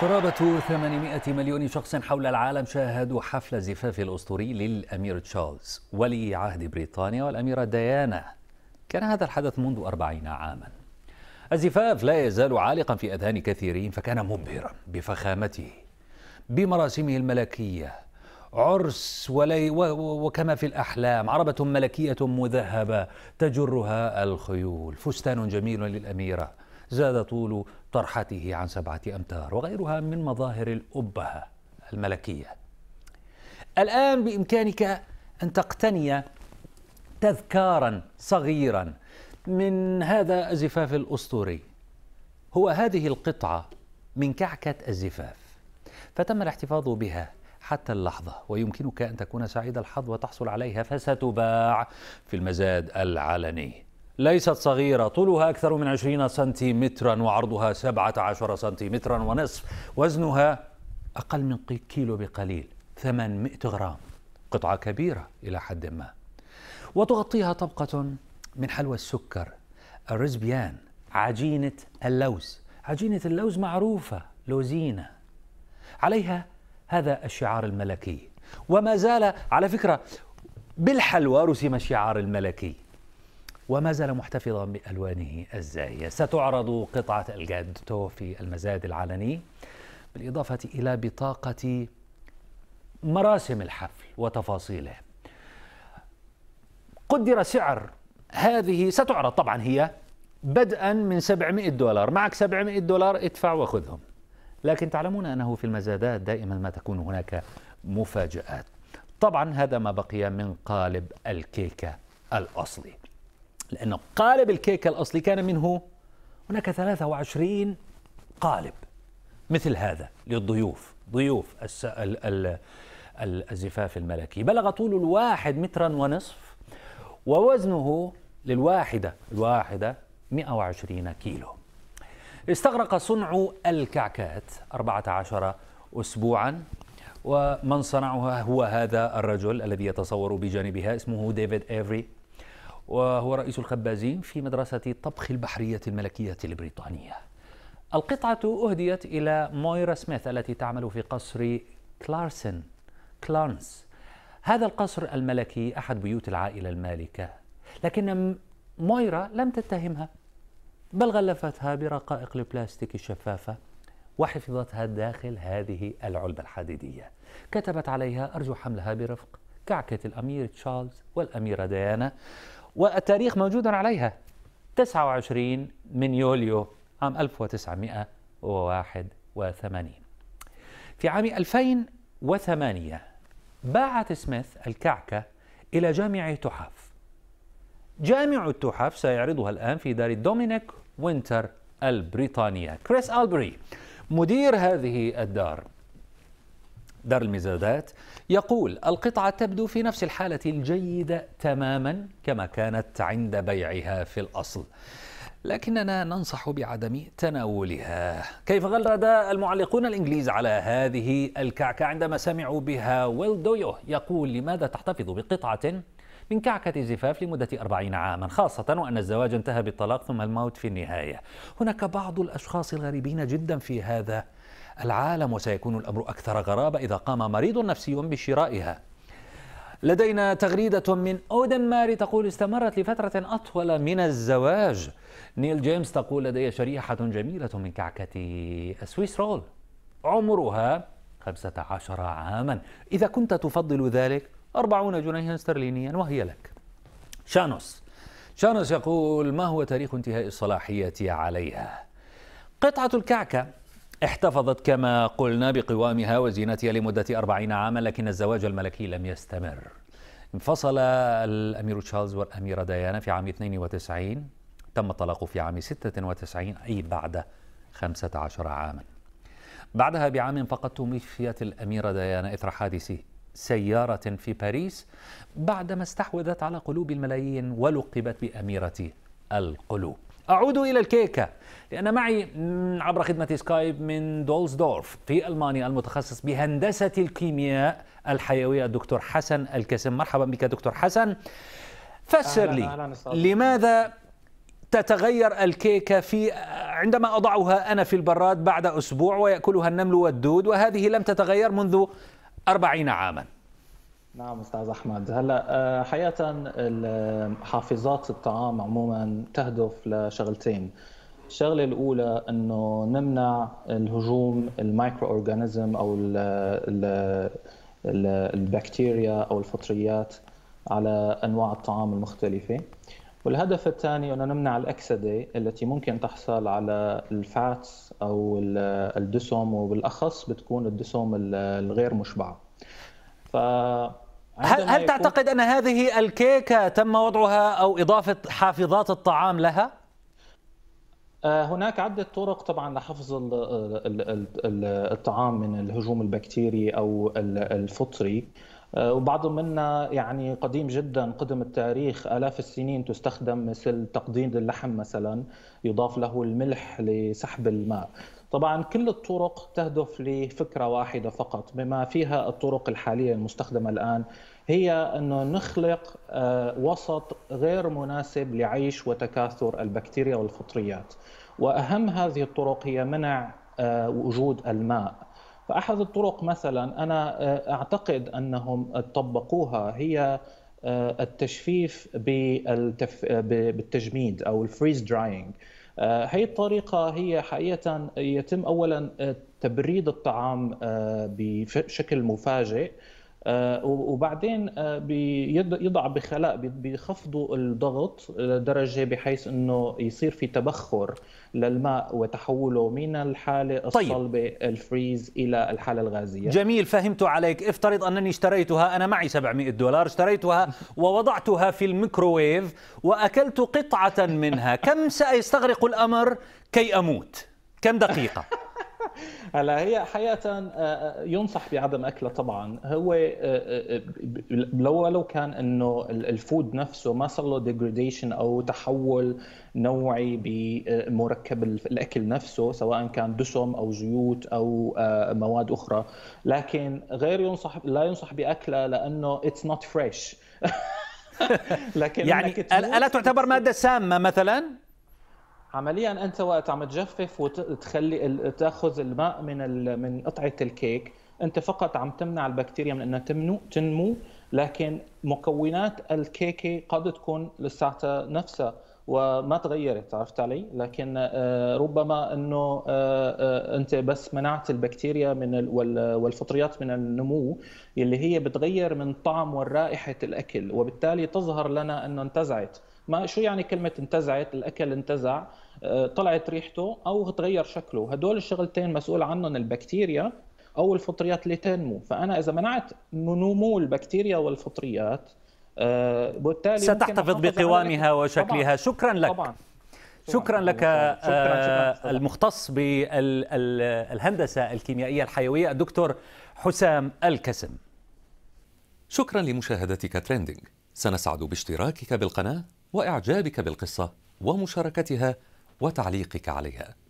قرابة 800 مليون شخص حول العالم شاهدوا حفل الزفاف الأسطوري للأمير تشارلز ولي عهد بريطانيا والأميرة ديانا كان هذا الحدث منذ أربعين عاما الزفاف لا يزال عالقا في أذهان كثيرين فكان مبهرا بفخامته بمراسمه الملكية عرس ولي وكما في الأحلام عربة ملكية مذهبة تجرها الخيول فستان جميل للأميرة زاد طول طرحته عن سبعة أمتار وغيرها من مظاهر الأبهة الملكية الآن بإمكانك أن تقتني تذكارا صغيرا من هذا الزفاف الأسطوري هو هذه القطعة من كعكة الزفاف فتم الاحتفاظ بها حتى اللحظة ويمكنك أن تكون سعيد الحظ وتحصل عليها فستباع في المزاد العلني ليست صغيرة طولها أكثر من 20 سنتيمترا وعرضها 17 سنتيمترا ونصف وزنها أقل من كيلو بقليل 800 غرام قطعة كبيرة إلى حد ما وتغطيها طبقة من حلوى السكر الرزبيان عجينة اللوز عجينة اللوز معروفة لوزينة عليها هذا الشعار الملكي وما زال على فكرة بالحلوى رسم الشعار الملكي وما زال محتفظا بألوانه الزاهية ستعرض قطعة الجادتو في المزاد العلني بالإضافة إلى بطاقة مراسم الحفل وتفاصيله قدر سعر هذه ستعرض طبعا هي بدءا من 700 دولار معك 700 دولار ادفع وخذهم لكن تعلمون أنه في المزادات دائما ما تكون هناك مفاجآت طبعا هذا ما بقي من قالب الكيكة الأصلي لأن قالب الكيكة الأصلي كان منه هناك 23 قالب مثل هذا للضيوف ضيوف الس... ال... ال... الزفاف الملكي بلغ طول الواحد مترا ونصف ووزنه للواحدة الواحدة 120 كيلو استغرق صنع الكعكات 14 أسبوعا ومن صنعها هو هذا الرجل الذي يتصور بجانبها اسمه ديفيد إيفري وهو رئيس الخبازين في مدرسة طبخ البحرية الملكية البريطانية القطعة أهديت إلى مويرا سميث التي تعمل في قصر كلارسن كلارنس هذا القصر الملكي أحد بيوت العائلة المالكة لكن مويرا لم تتهمها بل غلفتها برقائق البلاستيك الشفافة وحفظتها داخل هذه العلبة الحديدية كتبت عليها أرجو حملها برفق كعكة الأمير تشارلز والأميرة ديانا والتاريخ موجود عليها 29 من يوليو عام 1981 في عام 2008 باعت سميث الكعكة إلى جامع تحف جامع التحف سيعرضها الآن في دار دومينيك وينتر البريطانية كريس ألبري مدير هذه الدار دار المزادات يقول القطعة تبدو في نفس الحالة الجيدة تماما كما كانت عند بيعها في الأصل لكننا ننصح بعدم تناولها كيف غلد المعلقون الإنجليز على هذه الكعكة عندما سمعوا بها ويل دويو يقول لماذا تحتفظ بقطعة من كعكة الزفاف لمدة أربعين عاما خاصة وأن الزواج انتهى بالطلاق ثم الموت في النهاية هناك بعض الأشخاص الغريبين جدا في هذا العالم وسيكون الأمر أكثر غرابة إذا قام مريض نفسي بشرائها لدينا تغريدة من أودن ماري تقول استمرت لفترة أطول من الزواج نيل جيمس تقول لدي شريحة جميلة من كعكة سويس رول عمرها 15 عاما إذا كنت تفضل ذلك 40 جنيها استرلينيا وهي لك شانوس شانوس يقول ما هو تاريخ انتهاء الصلاحية عليها قطعة الكعكة احتفظت كما قلنا بقوامها وزينتها لمدة أربعين عاما لكن الزواج الملكي لم يستمر انفصل الأمير تشارلز والأميرة ديانا في عام 92 تم الطلاق في عام 96 أي بعد 15 عاما بعدها بعام فقط توفيت الأميرة ديانا إثر حادث سيارة في باريس بعدما استحوذت على قلوب الملايين ولقبت بأميرة القلوب أعود إلى الكيكة لأن معي عبر خدمة سكايب من دولزدورف في ألمانيا المتخصص بهندسة الكيمياء الحيوية الدكتور حسن الكسم مرحبا بك دكتور حسن فسر لي أهلا لماذا تتغير الكيكة في عندما أضعها أنا في البراد بعد أسبوع ويأكلها النمل والدود وهذه لم تتغير منذ أربعين عاماً نعم استاذ احمد هلا آه، حقيقه حافظات الطعام عموما تهدف لشغلتين الشغله الاولى انه نمنع الهجوم المايكرو اورجانيزم او ال ال البكتيريا او الفطريات على انواع الطعام المختلفه والهدف الثاني انه نمنع الاكسده التي ممكن تحصل على الفاتس او الدسم وبالاخص بتكون الدسم الغير مشبعه ف هل, هل تعتقد أن هذه الكيكة تم وضعها أو إضافة حافظات الطعام لها؟ آه، هناك عدة طرق طبعا لحفظ الطعام من الهجوم البكتيري أو الفطري آه، وبعض منا يعني قديم جدا قدم التاريخ آلاف السنين تستخدم مثل تقديد اللحم مثلا يضاف له الملح لسحب الماء طبعا كل الطرق تهدف لفكرة واحدة فقط بما فيها الطرق الحالية المستخدمة الآن هي أنه نخلق آه، وسط غير مناسب لعيش وتكاثر البكتيريا والفطريات وأهم هذه الطرق هي منع آه، وجود الماء فأحد الطرق مثلا أنا آه، أعتقد أنهم طبقوها هي التجفيف بالتجميد أو الفريز دراينج آه، هي الطريقة هي حقيقة يتم أولا آه، تبريد الطعام آه، بشكل مفاجئ آه، وبعدين آه، يضع بخلاء بيخفضوا الضغط لدرجه بحيث انه يصير في تبخر للماء وتحوله من الحاله طيب. الصلبه طيب. الفريز الى الحاله الغازيه جميل فهمت عليك افترض انني اشتريتها انا معي 700 دولار اشتريتها ووضعتها في الميكروويف واكلت قطعه منها كم سيستغرق الامر كي اموت كم دقيقه هلا هي حقيقه آه، آه، ينصح بعدم اكله طبعا هو آه، لو ولو كان انه الفود نفسه ما صار له ديجريديشن او تحول نوعي بمركب الاكل نفسه سواء كان دسم او زيوت او مواد اخرى لكن غير ينصح لا ينصح باكله لانه اتس نوت فريش لكن يعني الا تعتبر ماده سامه مثلا عمليا انت وقت عم تجفف وتخلي تاخذ الماء من من قطعه الكيك انت فقط عم تمنع البكتيريا من انها تنمو تنمو لكن مكونات الكيكه قد تكون لساتها نفسها وما تغيرت عرفت علي لكن آه، ربما انه آه، آه، انت بس منعت البكتيريا من والفطريات من النمو اللي هي بتغير من طعم ورائحه الاكل وبالتالي تظهر لنا انه انتزعت ما شو يعني كلمه انتزعت الاكل انتزع آه، طلعت ريحته او تغير شكله هدول الشغلتين مسؤول عنهم البكتيريا او الفطريات اللي تنمو فانا اذا منعت نمو البكتيريا والفطريات آه، بالتالي ستحتفظ بقوامها وشكلها طبعاً. شكرا لك طبعا شكرا لك شكرا آه، المختص بالهندسه الكيميائيه الحيويه الدكتور حسام الكسم شكرا لمشاهدتك تريندينج سنسعد باشتراكك بالقناه واعجابك بالقصه ومشاركتها وتعليقك عليها